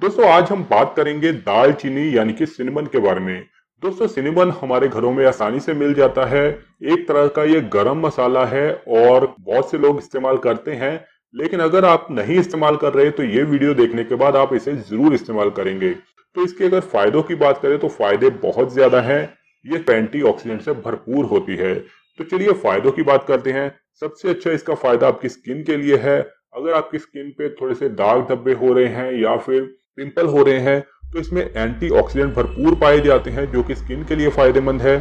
दोस्तों आज हम बात करेंगे दालचीनी यानी कि सिनेमन के बारे में दोस्तों सिनेमन हमारे घरों में आसानी से मिल जाता है एक तरह का ये गरम मसाला है और बहुत से लोग इस्तेमाल करते हैं लेकिन अगर आप नहीं इस्तेमाल कर रहे तो ये वीडियो देखने के बाद आप इसे जरूर इस्तेमाल करेंगे तो इसके अगर फायदों की बात करें तो फायदे बहुत ज्यादा है ये एंटी ऑक्सीडेंट से भरपूर होती है तो चलिए फायदों की बात करते हैं सबसे अच्छा इसका फायदा आपकी स्किन के लिए है अगर आपकी स्किन पे थोड़े से दाग धब्बे हो रहे हैं या फिर पिंपल हो रहे हैं तो इसमें एंटीऑक्सीडेंट भरपूर पाए जाते हैं जो कि स्किन के लिए फायदेमंद है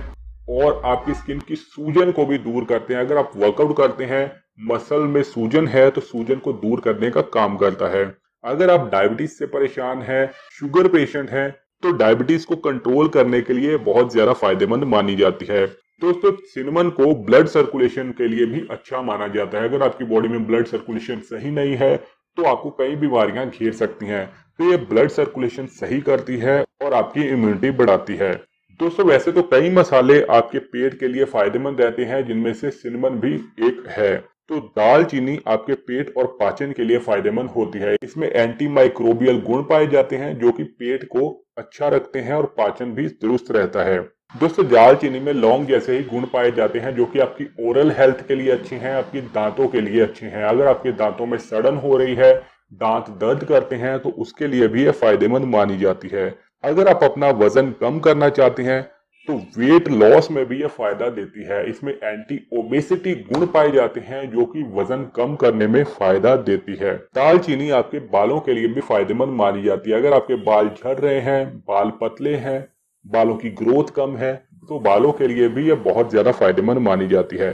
और आपकी स्किन की सूजन को भी दूर करते हैं अगर आप वर्कआउट करते हैं मसल में सूजन है तो सूजन को दूर करने का काम करता है अगर आप डायबिटीज से परेशान हैं शुगर पेशेंट हैं तो डायबिटीज को कंट्रोल करने के लिए बहुत ज्यादा फायदेमंद मानी जाती है दोस्तों सिनेमन को ब्लड सर्कुलेशन के लिए भी अच्छा माना जाता है अगर आपकी बॉडी में ब्लड सर्कुलेशन सही नहीं है तो आपको कई बीमारियां घेर सकती हैं तो ये ब्लड सर्कुलेशन सही करती है और आपकी इम्यूनिटी बढ़ाती है दोस्तों वैसे तो कई मसाले आपके पेट के लिए फायदेमंद रहते हैं जिनमें से सिनेमन भी एक है तो दालचीनी आपके पेट और पाचन के लिए फायदेमंद होती है इसमें एंटी माइक्रोबियल गुण पाए जाते हैं जो कि पेट को अच्छा रखते हैं और पाचन भी दुरुस्त रहता है दोस्तों दालचीनी चीनी में लौंग जैसे ही गुण पाए जाते हैं जो कि आपकी ओरल हेल्थ के लिए अच्छे हैं आपकी दांतों के लिए अच्छे हैं अगर आपके दांतों में सड़न हो रही है दांत दर्द करते हैं तो उसके लिए भी ये फायदेमंद मानी जाती है अगर आप अपना वजन कम करना चाहते हैं तो वेट लॉस में भी ये फायदा देती है इसमें एंटी ओबेसिटी गुण पाए जाते हैं जो कि वजन कम करने में फायदा देती है दालचीनी आपके बालों के लिए भी फायदेमंद मानी जाती है अगर आपके बाल झड़ रहे हैं बाल पतले हैं बालों की ग्रोथ कम है तो बालों के लिए भी यह बहुत ज्यादा फायदेमंद मानी जाती है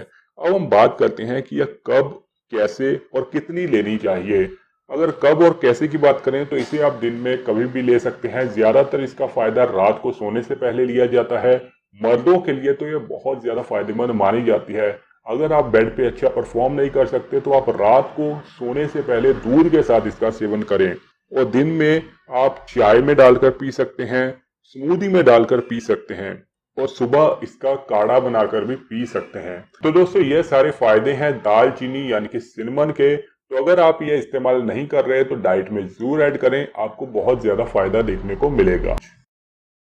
अब हम बात करते हैं कि यह कब कैसे और कितनी लेनी चाहिए अगर कब और कैसे की बात करें तो इसे आप दिन में कभी भी ले सकते हैं ज़्यादातर इसका फ़ायदा रात को सोने से पहले लिया जाता है मर्दों के लिए तो यह बहुत ज़्यादा फायदेमंद मानी जाती है अगर आप बेड पे अच्छा परफॉर्म नहीं कर सकते तो आप रात को सोने से पहले दूध के साथ इसका सेवन करें और दिन में आप चाय में डालकर पी सकते हैं स्मूदी में डालकर पी सकते हैं और सुबह इसका काढ़ा बनाकर भी पी सकते हैं तो दोस्तों ये सारे फायदे हैं दालचीनी यानी कि सिनेमन के तो अगर आप ये इस्तेमाल नहीं कर रहे तो डाइट में जरूर ऐड करें आपको बहुत ज्यादा फायदा देखने को मिलेगा